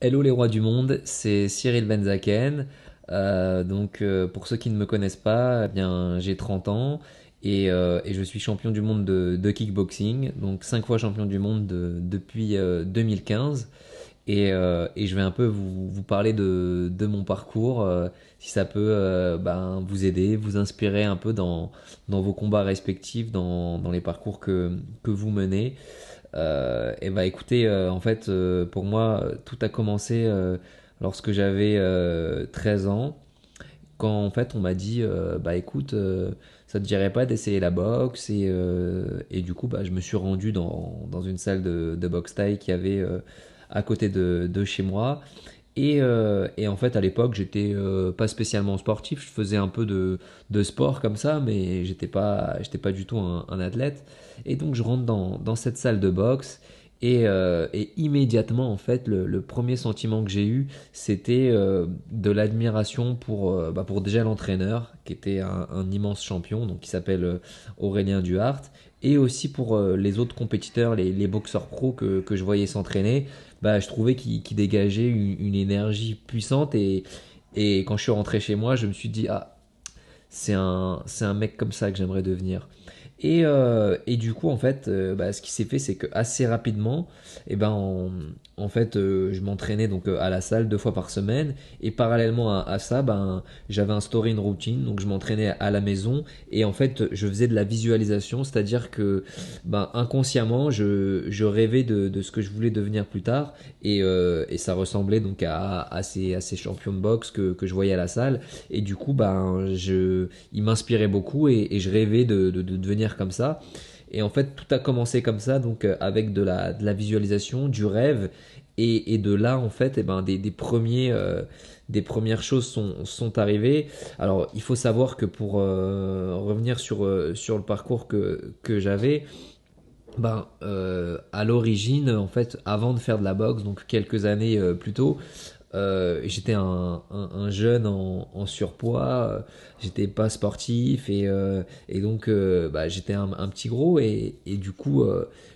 Hello les rois du monde, c'est Cyril Benzaken. Euh, donc euh, pour ceux qui ne me connaissent pas, eh bien j'ai 30 ans euh, et, je suis champion du monde de, kickboxing, donc 5 fois champion du monde depuis 2015. Et, euh, et, je vais un peu vous, vous parler de, de, mon parcours, euh, si ça peut euh, ben, vous aider, vous inspirer un peu dans, dans vos combats respectifs, dans, dans les parcours que, que vous menez. et bah écoutez, en fait, pour moi, tout a commencé lorsque j'avais 13 ans, quand en fait on m'a dit, bah écoute, ça te dirait pas d'essayer la boxe et, et du coup, bah, je me suis rendu dans, dans une salle de, de boxe taille qui avait à côté de, chez moi. Euh, et, en fait, à l'époque, j'étais euh, pas spécialement sportif. Je faisais un peu de, sport comme ça, mais j'étais pas, j'étais pas du tout un, athlète. Et donc, je rentre dans cette salle de boxe euh, et, immédiatement, en fait, le, premier sentiment que j'ai eu, c'était euh, de l'admiration euh, bah, pour, déjà l'entraîneur, qui était un, immense champion, donc qui s'appelle Aurélien Duhart, et aussi pour les autres compétiteurs, les, boxeurs pros que, je voyais s'entraîner. Bah, je trouvais qu'ils dégageaient une, énergie puissante, et, quand je suis rentré chez moi, je me suis dit, ah, c'est un mec comme ça que j'aimerais devenir. Et, euh, et, du coup, en fait, euh, bah, ce qui s'est fait, c'est que assez rapidement, et eh ben, en fait, euh, je m'entraînais donc à la salle deux fois par semaine. Et parallèlement à, ça, ben, j'avais instauré une routine. Donc, je m'entraînais à la maison et en fait, je faisais de la visualisation, c'est-à-dire que ben, inconsciemment, je, je rêvais de, de, ce que je voulais devenir plus tard. Et, et ça ressemblait donc à, à, ces, à, ces, champions de boxe que, que je voyais à la salle. Et du coup, ben, je, ils m'inspiraient beaucoup et, je rêvais de, de devenir comme ça. Et en fait, tout a commencé comme ça, donc euh, avec de la, visualisation, du rêve, et, de là, en fait, et eh ben, des, premiers, euh, des premières choses sont, sont, arrivées. Alors, il faut savoir que pour euh, revenir sur, sur le parcours que, que j'avais, ben, à l'origine, en fait, avant de faire de la boxe, donc quelques années plus tôt, euh, j'étais un, jeune en, surpoids, euh, j'étais pas sportif et, euh, donc bah, j'étais un, petit gros et, du coup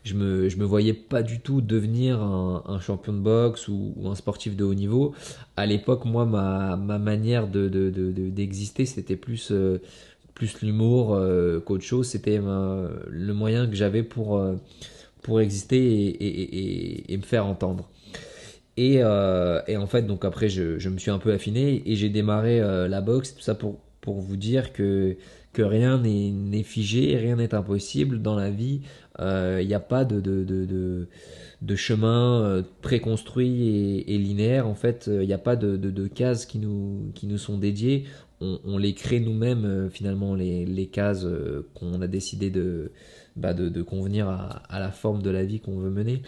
je, me, me voyais pas du tout devenir un, champion de boxe ou, un sportif de haut niveau. À l'époque, moi, ma, manière d'exister, c'était plus, plus l'humour qu'autre chose, c'était le moyen que j'avais pour, pour exister et me faire entendre. Euh, et, en fait, donc après, je, me suis un peu affiné et j'ai démarré euh, la boxe, tout ça pour, pour vous dire que, que rien n'est figé, rien n'est impossible dans la vie. Il euh, n'y a pas de, de, de, de, chemin préconstruit et, et, linéaire. En fait, il n'y a pas de, de, cases qui nous, qui nous sont dédiées. On, on les crée nous-mêmes, finalement, les, les cases qu'on a décidé de, bah, de, de, convenir à, la forme de la vie qu'on veut mener.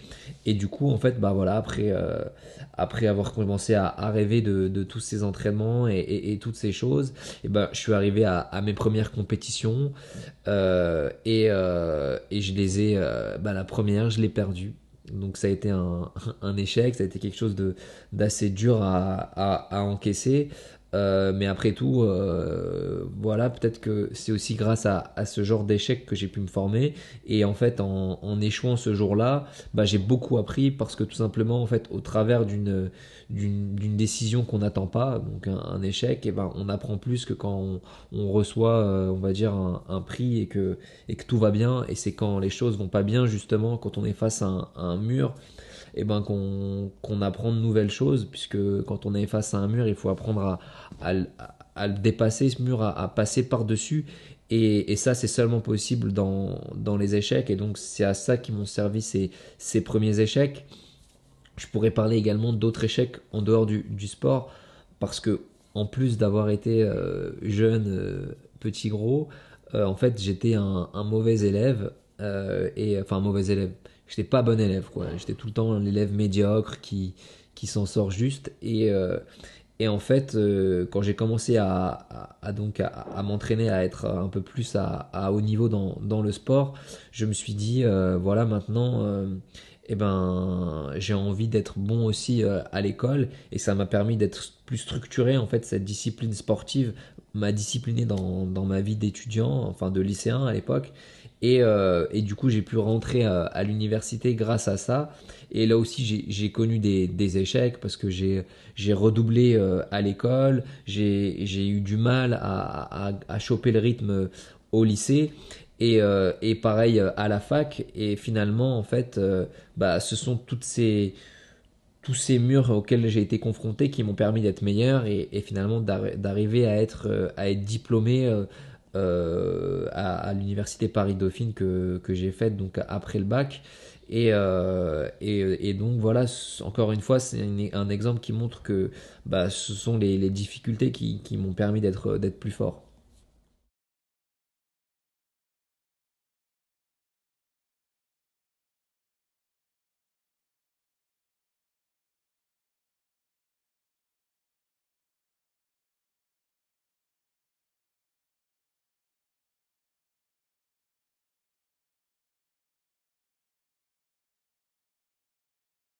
Et du coup, en fait, bah voilà, après, euh, après avoir commencé à, rêver de, tous ces entraînements et, toutes ces choses, et ben je suis arrivé à, mes premières compétitions euh, et, euh, et, je les ai, bah, la première, je l'ai perdue. Donc ça a été un, échec, ça a été quelque chose de d'assez dur à, à encaisser. Euh, mais après tout, euh, voilà, peut-être que c'est aussi grâce à, ce genre d'échec que j'ai pu me former. Et en fait, en, échouant ce jour-là, bah, j'ai beaucoup appris parce que tout simplement, en fait, au travers d'une décision qu'on n'attend pas, donc un, échec, et eh ben on apprend plus que quand on, reçoit, euh, on va dire un, prix et que tout va bien. Et c'est quand les choses vont pas bien justement, quand on est face à un mur et ben qu'on apprend de nouvelles choses, puisque quand on est face à un mur, il faut apprendre à, à, le dépasser, ce mur, à, passer par-dessus. Et, ça, c'est seulement possible dans, dans, les échecs. Et donc, c'est à ça qui m'ont servi ces, premiers échecs. Je pourrais parler également d'autres échecs en dehors du, du, sport, parce que en plus d'avoir été euh, jeune, euh, petit gros, euh, en fait, j'étais un, un, mauvais élève, et enfin un mauvais élève j'étais pas bon élève quoi j'étais tout le temps l'élève médiocre qui qui s'en sort juste et euh, et en fait euh, quand j'ai commencé à, donc à, m'entraîner à être un peu plus à, haut niveau dans, dans le sport je me suis dit euh, voilà maintenant eh ben j'ai envie d'être bon aussi à l'école et ça m'a permis d'être plus structuré en fait cette discipline sportive m'a discipliné dans, dans ma vie d'étudiant enfin de lycéen à l'époque euh, et, du coup, j'ai pu rentrer euh, à, l'université grâce à ça. Et là aussi, j'ai connu des, échecs parce que j'ai redoublé euh, à l'école, j'ai eu du mal à, choper le rythme au lycée. Et, pareil à la fac. Et finalement, en fait, bah, ce sont toutes ces, tous ces murs auxquels j'ai été confronté qui m'ont permis d'être meilleur et, finalement d'arriver à être, à être diplômé euh, à, l'université Paris-Dauphine que, j'ai faite donc après le bac. Et, euh, et, donc voilà, encore une fois, c'est un exemple qui montre que bah, ce sont les, difficultés qui, qui m'ont permis d'être plus fort.